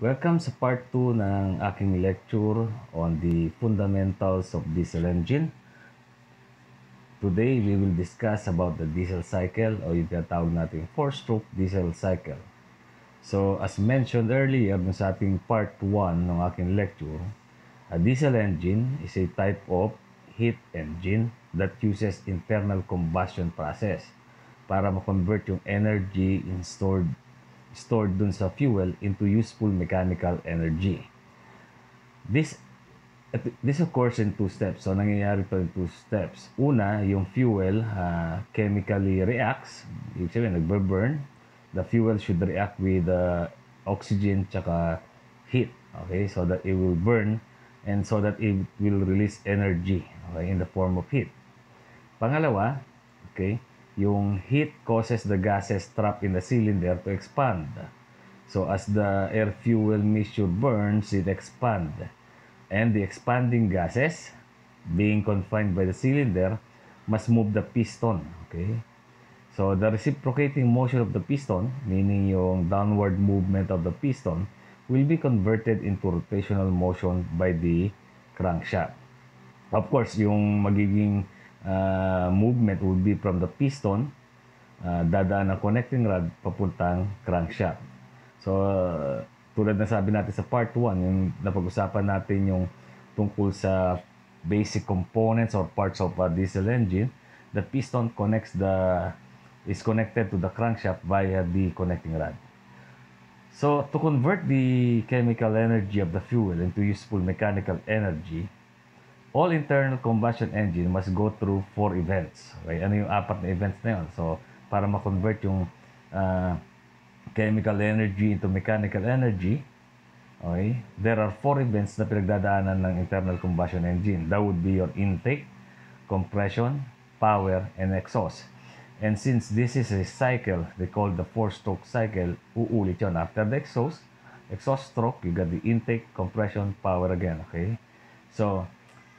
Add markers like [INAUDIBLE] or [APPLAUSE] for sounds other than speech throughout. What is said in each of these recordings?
Welcome sa part 2 ng aking lecture on the fundamentals of diesel engine. Today, we will discuss about the diesel cycle o yung tinatawag natin 4-stroke diesel cycle. So, as mentioned earlier dun sa ating part 1 ng aking lecture, a diesel engine is a type of heat engine that uses internal combustion process para ma-convert yung energy in stored stored dun sa fuel into useful mechanical energy. This this occurs in two steps. So, nangyayari to in two steps. Una, yung fuel uh, chemically reacts. Ibig sabihin, nagbe-burn. The fuel should react with the uh, ah, oxygen tsaka heat. Okay? So that it will burn and so that it will release energy okay, in the form of heat. Pangalawa, okay, yung heat causes the gases trapped in the cylinder to expand. So as the air fuel mixture burns, it expands. And the expanding gases being confined by the cylinder must move the piston. Okay? So the reciprocating motion of the piston, meaning yung downward movement of the piston, will be converted into rotational motion by the crankshaft. Of course, yung magiging uh, movement would be from the piston, uh, dadaan ng connecting rod papuntang crankshaft. So, uh, tulad na sabi natin sa part 1, yung napag-usapan natin yung tungkol sa basic components or parts of a diesel engine, the piston connects the is connected to the crankshaft via the connecting rod. So, to convert the chemical energy of the fuel into useful mechanical energy, all internal combustion engine must go through four events. Okay? Ano yung apat na events na yun? So, para ma-convert yung uh, chemical energy into mechanical energy, okay? there are four events na pinagdadaanan ng internal combustion engine. That would be your intake, compression, power, and exhaust. And since this is a cycle, they call the four-stroke cycle, uulit yun. After the exhaust, exhaust stroke, you got the intake, compression, power again, okay? So,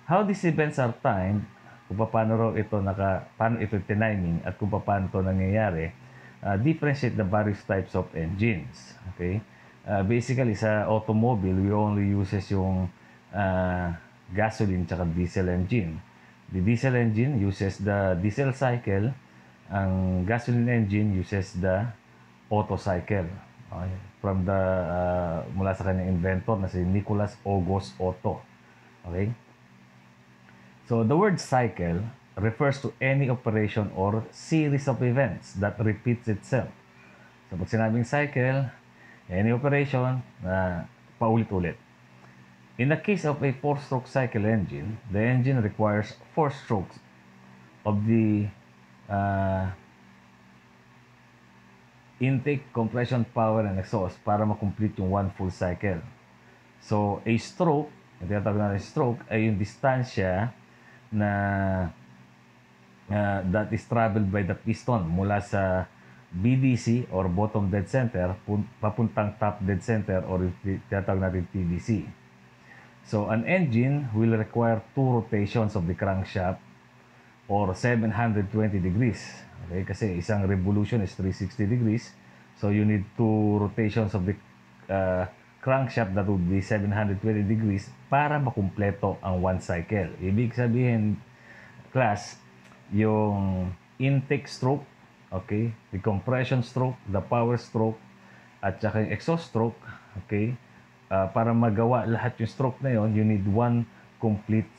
how these events are timed, kung paano raw ito naka paano ito timing at kung paano to nangyayari, uh, differentiate the various types of engines. Okay? Uh, basically sa automobile, we only uses yung uh, gasoline tsaka diesel engine. The diesel engine uses the diesel cycle. Ang gasoline engine uses the auto cycle. Okay? From the uh, mula sa kanyang inventor na si Nicholas August Otto. Okay? So the word cycle refers to any operation or series of events that repeats itself. So pag sinabing cycle, any operation na uh, paulit-ulit. In the case of a four-stroke cycle engine, the engine requires four strokes of the uh, intake, compression, power, and exhaust para makomplete yung one full cycle. So, a stroke, yung tinatawag na stroke, ay yung distansya na uh, that is traveled by the piston mula sa BDC or bottom dead center papuntang top dead center or tinatawag natin TDC. So an engine will require two rotations of the crankshaft or 720 degrees. Okay, kasi isang revolution is 360 degrees. So you need two rotations of the uh, crankshaft that would be 720 degrees para makumpleto ang one cycle. Ibig sabihin, class, yung intake stroke, okay, the compression stroke, the power stroke, at saka yung exhaust stroke, okay, uh, para magawa lahat yung stroke na yon, you need one complete,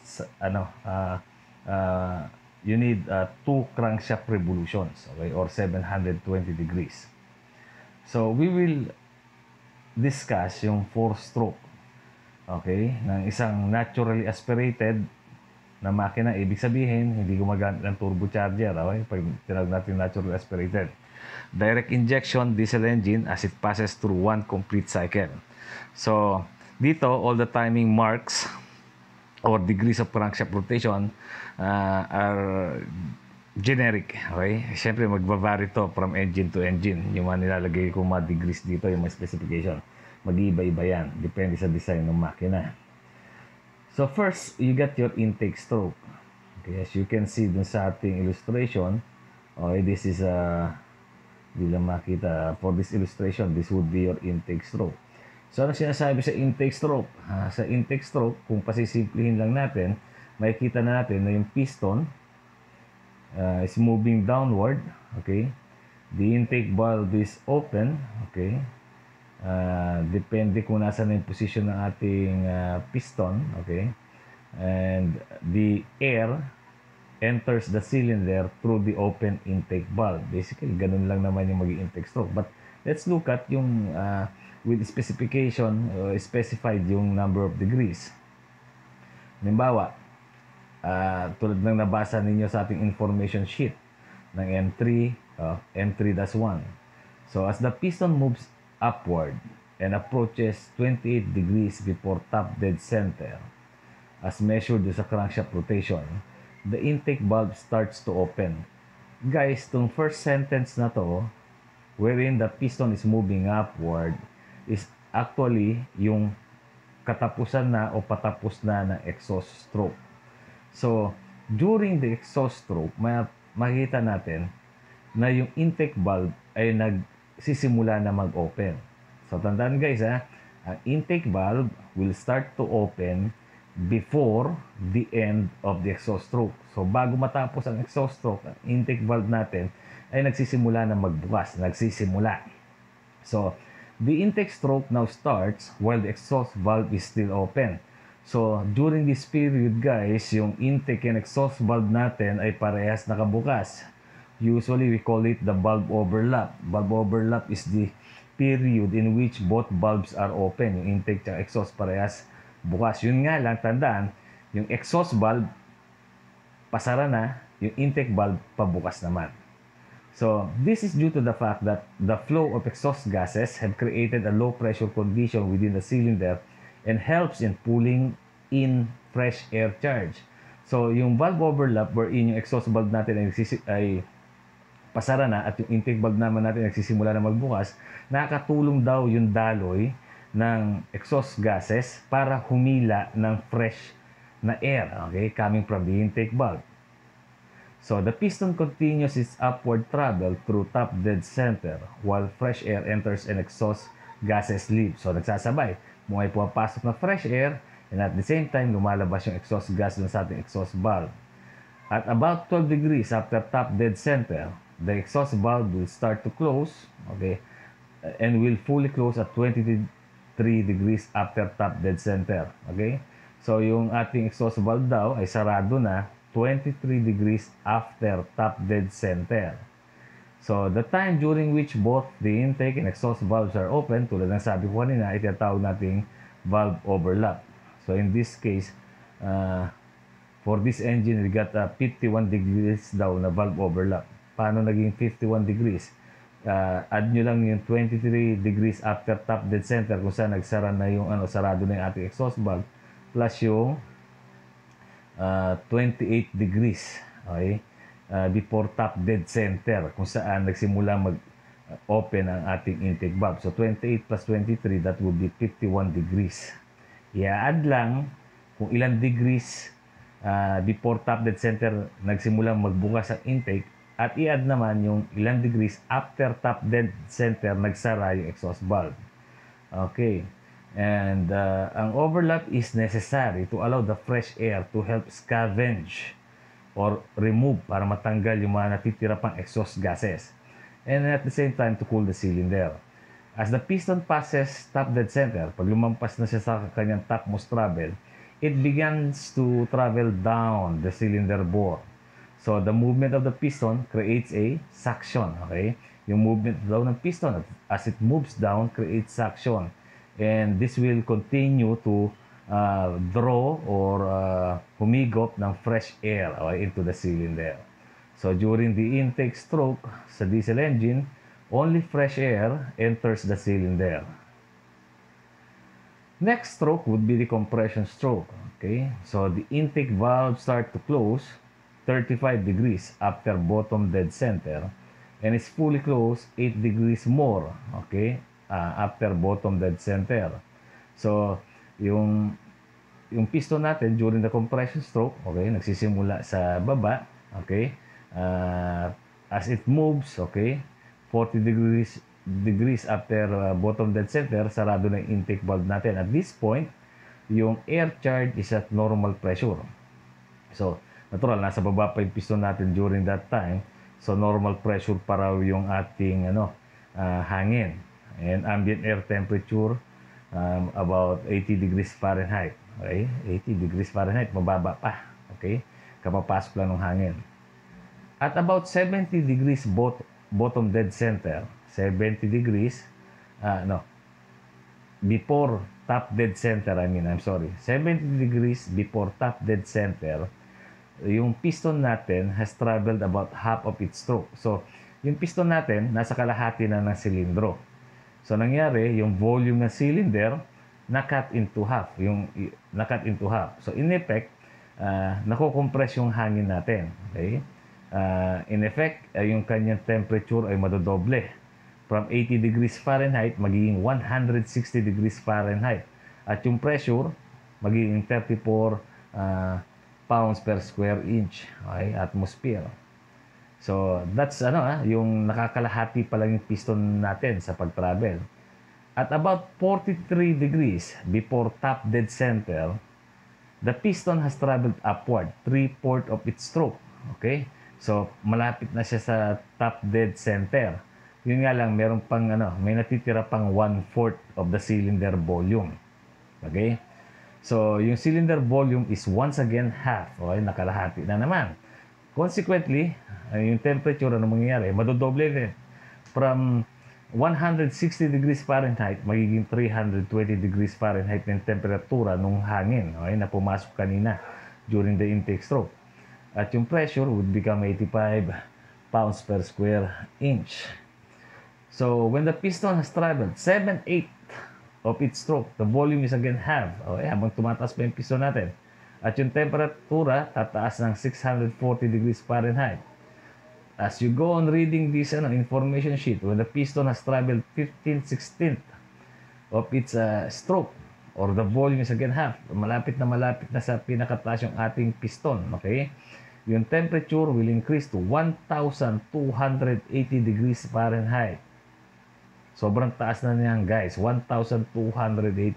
ano, uh, uh, you need uh, two crankshaft revolutions, okay, or 720 degrees. So, we will discuss yung four-stroke. Okay? Ng isang naturally aspirated na makina, ibig sabihin, hindi gumagamit ng turbocharger. Okay? Pag tinawag natin naturally aspirated. Direct injection diesel engine as it passes through one complete cycle. So, dito, all the timing marks or degrees of crankshaft rotation uh, are generic. Okay? Siyempre, magbabary to from engine to engine. Yung mga nilalagay ko mga degrees dito, yung mga specification. Mag-iiba-iba yan. Depende sa design ng makina. So, first, you got your intake stroke. Okay, as you can see dun sa ating illustration, okay, this is a, uh, hindi lang makita, for this illustration, this would be your intake stroke. So, ano sinasabi sa intake stroke? Ha, ah, sa intake stroke, kung pasisimplihin lang natin, makikita na natin na yung piston, uh, is moving downward okay the intake valve is open okay uh, depende kung nasa na yung position ng ating uh, piston okay and the air enters the cylinder through the open intake valve basically ganun lang naman yung maging intake stroke but let's look at yung uh, with specification uh, specified yung number of degrees halimbawa uh, tulad ng nabasa ninyo sa ating information sheet ng M3, uh, M3-1. So as the piston moves upward and approaches 28 degrees before top dead center, as measured sa crankshaft rotation, the intake valve starts to open. Guys, tong first sentence na to, wherein the piston is moving upward, is actually yung katapusan na o patapos na ng exhaust stroke. So, during the exhaust stroke, may, makita natin na yung intake valve ay nagsisimula na mag-open. So, tandaan guys ha, ang intake valve will start to open before the end of the exhaust stroke. So, bago matapos ang exhaust stroke, ang intake valve natin ay nagsisimula na magbukas, nagsisimula. So, the intake stroke now starts while the exhaust valve is still open. So, during this period guys, yung intake and exhaust valve natin ay parehas nakabukas. Usually, we call it the valve overlap. Valve overlap is the period in which both valves are open. Yung intake at exhaust parehas bukas. Yun nga lang, tandaan, yung exhaust valve, pasara na, yung intake valve, pabukas naman. So, this is due to the fact that the flow of exhaust gases have created a low pressure condition within the cylinder and helps in pulling in fresh air charge. So, yung valve overlap wherein yung exhaust valve natin ay, ay pasara na at yung intake valve naman natin nagsisimula na magbukas, nakakatulong daw yung daloy ng exhaust gases para humila ng fresh na air okay, coming from the intake valve. So, the piston continues its upward travel through top dead center while fresh air enters and exhaust gases leave. So, nagsasabay may pumapasok na fresh air and at the same time lumalabas yung exhaust gas dun sa ating exhaust valve. At about 12 degrees after top dead center, the exhaust valve will start to close, okay, and will fully close at 23 degrees after top dead center, okay? So, yung ating exhaust valve daw ay sarado na 23 degrees after top dead center. So, the time during which both the intake and exhaust valves are open, tulad ng sabi ko kanina, itinatawag nating valve overlap. So, in this case, uh, for this engine, we got a 51 degrees daw na valve overlap. Paano naging 51 degrees? Uh, add nyo lang yung 23 degrees after top dead center kung saan nagsara na yung ano, sarado na yung ating exhaust valve plus yung uh, 28 degrees. Okay? uh, before top dead center kung saan nagsimula mag ah, open ang ating intake valve. So 28 plus 23 that would be 51 degrees. I-add lang kung ilang degrees uh, before top dead center nagsimula magbukas ang intake at i-add naman yung ilang degrees after top dead center nagsara yung exhaust valve. Okay. And uh, ang overlap is necessary to allow the fresh air to help scavenge or remove para matanggal yung mga natitira pang exhaust gases and at the same time to cool the cylinder. As the piston passes top dead center, pag lumampas na siya sa kanyang topmost travel, it begins to travel down the cylinder bore. So the movement of the piston creates a suction, okay? Yung movement daw ng piston as it moves down creates suction. And this will continue to uh, draw or uh, humigop ng fresh air uh, into the cylinder. So during the intake stroke sa diesel engine, only fresh air enters the cylinder. Next stroke would be the compression stroke. Okay, so the intake valve start to close 35 degrees after bottom dead center and is fully closed 8 degrees more. Okay, uh, after bottom dead center. So, yung yung piston natin during the compression stroke, okay, nagsisimula sa baba, okay, uh, as it moves, okay, 40 degrees degrees after uh, bottom dead center, sarado na yung intake valve natin. At this point, yung air charge is at normal pressure. So, natural, nasa baba pa yung piston natin during that time. So, normal pressure para yung ating ano, uh, hangin. And ambient air temperature um, about 80 degrees Fahrenheit. Okay? 80 degrees Fahrenheit, mababa pa. Okay? Kapapasok lang ng hangin. At about 70 degrees bot bottom dead center, 70 degrees, uh, no, before top dead center, I mean, I'm sorry, 70 degrees before top dead center, yung piston natin has traveled about half of its stroke. So, yung piston natin, nasa kalahati na ng silindro. So nangyari, yung volume ng cylinder na-cut into half. Yung na-cut into half. So in effect, uh, ah, nako-compress yung hangin natin. Okay? Uh, in effect, uh, yung kanyang temperature ay madodoble. From 80 degrees Fahrenheit, magiging 160 degrees Fahrenheit. At yung pressure, magiging 34 uh, ah, pounds per square inch. Okay? Atmosphere. So, that's ano ah, yung nakakalahati pa lang yung piston natin sa pag-travel. At about 43 degrees before top dead center, the piston has traveled upward, 3-4 of its stroke. Okay? So, malapit na siya sa top dead center. Yun nga lang, meron pang ano, may natitira pang 1-4 of the cylinder volume. Okay? So, yung cylinder volume is once again half. Okay? Nakalahati na naman. Consequently, ay, yung temperature na mangyayari, madodoble rin. From 160 degrees Fahrenheit, magiging 320 degrees Fahrenheit ng temperatura ng hangin okay, na pumasok kanina during the intake stroke. At yung pressure would become 85 pounds per square inch. So, when the piston has traveled 7-8 of its stroke, the volume is again half. Okay, habang tumataas pa yung piston natin, at yung temperatura tataas ng 640 degrees Fahrenheit. As you go on reading this ano, information sheet, when the piston has traveled 15 16th of its uh, stroke, or the volume is again half, malapit na malapit na sa pinakataas yung ating piston, okay? Yung temperature will increase to 1,280 degrees Fahrenheit. Sobrang taas na niyan guys, 1,280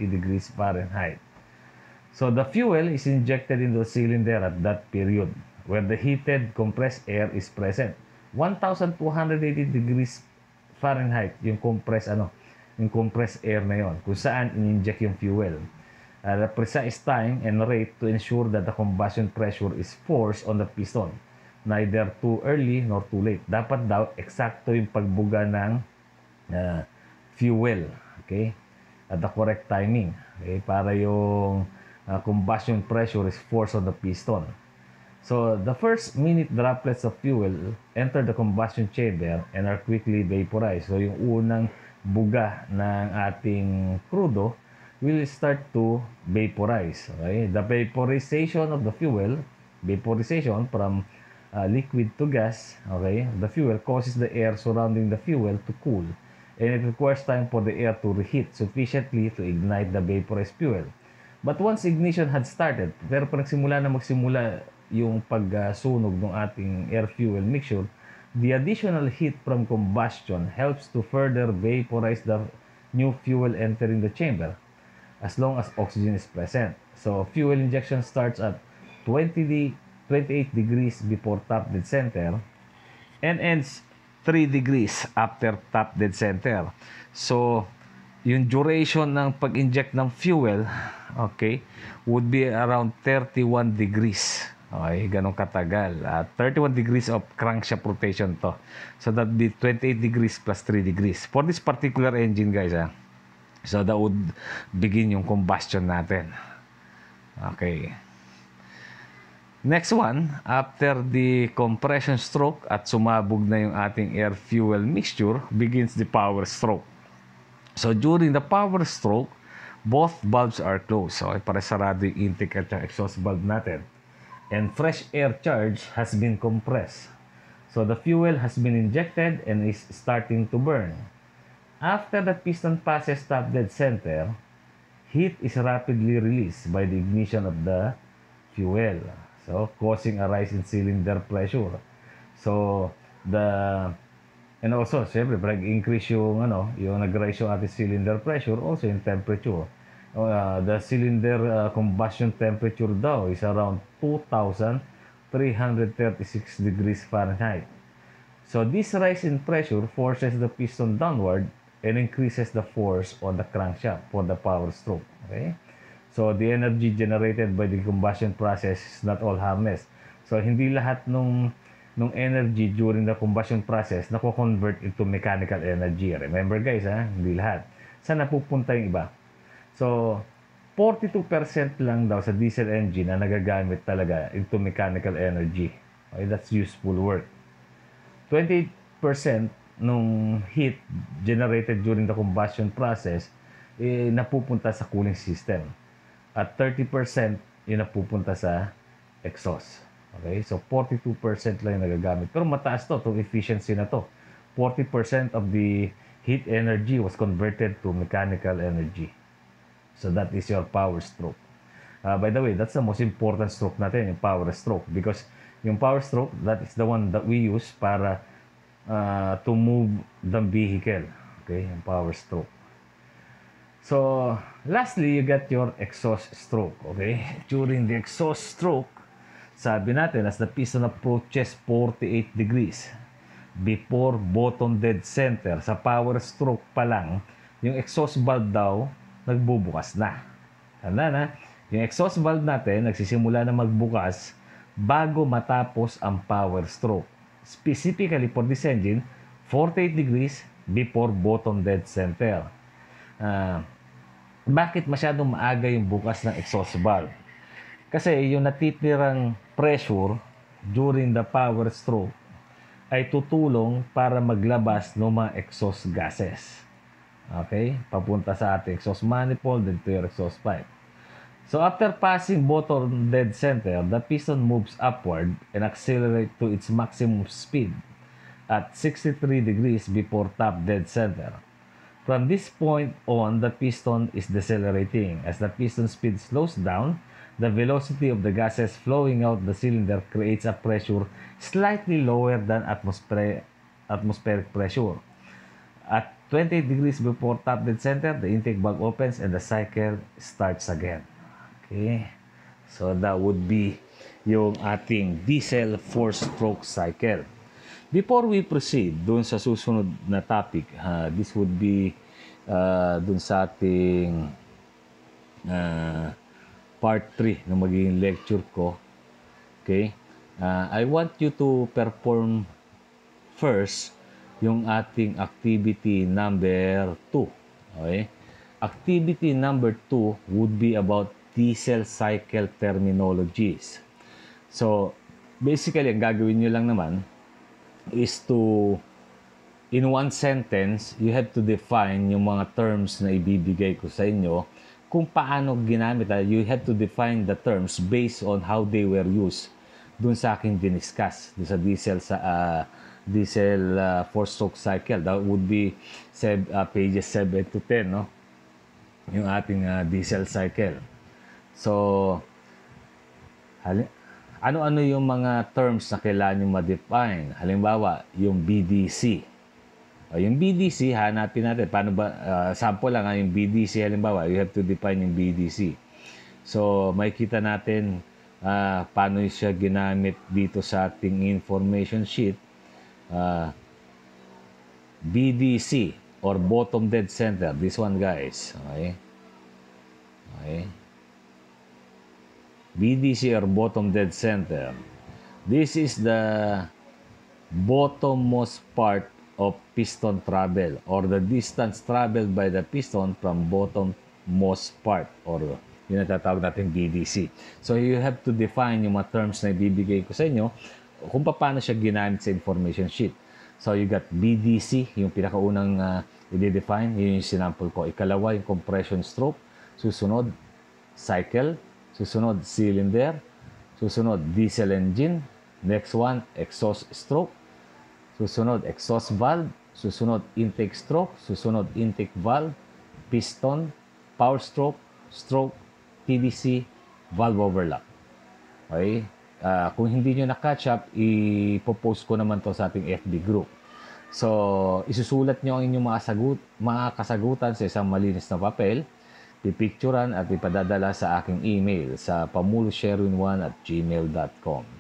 degrees Fahrenheit. So the fuel is injected into the cylinder at that period where the heated compressed air is present. 1,280 degrees Fahrenheit yung compressed ano, yung compressed air na yon kung saan ininject yung fuel. Uh, the precise time and rate to ensure that the combustion pressure is forced on the piston. Neither too early nor too late. Dapat daw eksakto yung pagbuga ng uh, fuel. Okay? At the correct timing. Okay? Para yung uh, combustion pressure is forced on the piston. So the first minute droplets of fuel enter the combustion chamber and are quickly vaporized. So yung unang buga ng ating crudo will start to vaporize. Okay? The vaporization of the fuel, vaporization from uh, liquid to gas, okay? The fuel causes the air surrounding the fuel to cool and it requires time for the air to reheat sufficiently to ignite the vaporized fuel. But once ignition had started, pero pa nagsimula na magsimula yung pagsunog ng ating air fuel mixture, the additional heat from combustion helps to further vaporize the new fuel entering the chamber as long as oxygen is present. So fuel injection starts at 20 de 28 degrees before top dead center and ends 3 degrees after top dead center. So yung duration ng pag-inject ng fuel, okay, would be around 31 degrees. Okay, ganun katagal. At uh, 31 degrees of crankshaft rotation to. So that be 28 degrees plus 3 degrees. For this particular engine, guys, ah, so that would begin yung combustion natin. Okay. Next one, after the compression stroke at sumabog na yung ating air-fuel mixture, begins the power stroke. So during the power stroke, both valves are closed. So para sarado yung intake at exhaust valve natin. And fresh air charge has been compressed. So the fuel has been injected and is starting to burn. After the piston passes top dead center, heat is rapidly released by the ignition of the fuel. So causing a rise in cylinder pressure. So the And also, siyempre, pag increase yung, ano, yung nag-rise yung ating cylinder pressure, also yung temperature. Oh, uh, the cylinder uh, combustion temperature daw is around 2,336 degrees Fahrenheit. So this rise in pressure forces the piston downward and increases the force on the crankshaft for the power stroke. Okay? So the energy generated by the combustion process is not all harnessed. So hindi lahat nung ng energy during the combustion process na convert into mechanical energy. Remember guys, ha? hindi lahat. Saan napupunta yung iba? So, 42% lang daw sa diesel engine na nagagamit talaga into mechanical energy. Okay, that's useful work. 28% nung heat generated during the combustion process eh, napupunta sa cooling system. At 30% yung napupunta sa exhaust. Okay? So, 42% lang yung nagagamit. Pero mataas to, to efficiency na to. 40% of the heat energy was converted to mechanical energy. So, that is your power stroke. Uh, by the way, that's the most important stroke natin, yung power stroke. Because yung power stroke, that is the one that we use para uh, to move the vehicle. Okay, yung power stroke. So, lastly, you get your exhaust stroke. Okay, [LAUGHS] during the exhaust stroke, sabi natin, as the piston approaches 48 degrees, before bottom dead center, sa power stroke pa lang, yung exhaust valve daw, nagbubukas na. Tanda na, yung exhaust valve natin, nagsisimula na magbukas bago matapos ang power stroke. Specifically for this engine, 48 degrees before bottom dead center. Uh, bakit masyadong maaga yung bukas ng exhaust valve? Kasi yung natitirang pressure during the power stroke ay tutulong para maglabas ng mga exhaust gases. Okay? Papunta sa ating exhaust manifold and to your exhaust pipe. So after passing bottom dead center, the piston moves upward and accelerate to its maximum speed at 63 degrees before top dead center. From this point on, the piston is decelerating. As the piston speed slows down, the velocity of the gases flowing out the cylinder creates a pressure slightly lower than atmospheric atmospheric pressure. At 20 degrees before top dead center, the intake valve opens and the cycle starts again. Okay. So that would be yung ating diesel four-stroke cycle. Before we proceed dun sa susunod na topic, uh, this would be uh, dun sa ating uh, part 3 ng magiging lecture ko. Okay? Uh, I want you to perform first yung ating activity number 2. Okay? Activity number 2 would be about diesel cycle terminologies. So, basically, ang gagawin nyo lang naman is to, in one sentence, you have to define yung mga terms na ibibigay ko sa inyo kung paano ginamit. Ah, you have to define the terms based on how they were used. Doon sa akin diniscuss, doon sa diesel sa uh, diesel uh, four-stroke cycle. That would be sev- uh, pages 7 to 10, no? Yung ating uh, diesel cycle. So, ano-ano yung mga terms na kailangan nyo ma-define? Halimbawa, yung BDC Uh, yung BDC, hanapin natin. Paano ba, uh, sample lang, ha, ah, yung BDC halimbawa, you have to define yung BDC. So, makikita natin uh, paano siya ginamit dito sa ating information sheet. Uh, BDC or bottom dead center. This one, guys. Okay? Okay? BDC or bottom dead center. This is the bottommost part of piston travel or the distance traveled by the piston from bottom most part or yun ang natatawag natin BDC. So you have to define yung mga terms na ibibigay ko sa inyo kung paano siya ginamit sa information sheet. So you got BDC, yung pinakaunang uh, i-define, yun yung sinample ko. Ikalawa, yung compression stroke. Susunod, cycle. Susunod, cylinder. Susunod, diesel engine. Next one, exhaust stroke susunod exhaust valve, susunod intake stroke, susunod intake valve, piston, power stroke, stroke, TDC, valve overlap. Okay? Uh, kung hindi nyo na-catch up, ipopost ko naman to sa ating FB group. So, isusulat nyo ang inyong mga, sagut, mga kasagutan sa isang malinis na papel, pipicturan at ipadadala sa aking email sa pamulusherwin1 at gmail.com.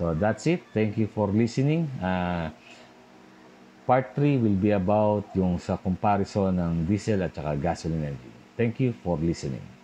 So that's it. Thank you for listening. Uh, part 3 will be about yung sa comparison ng diesel at saka gasoline engine. Thank you for listening.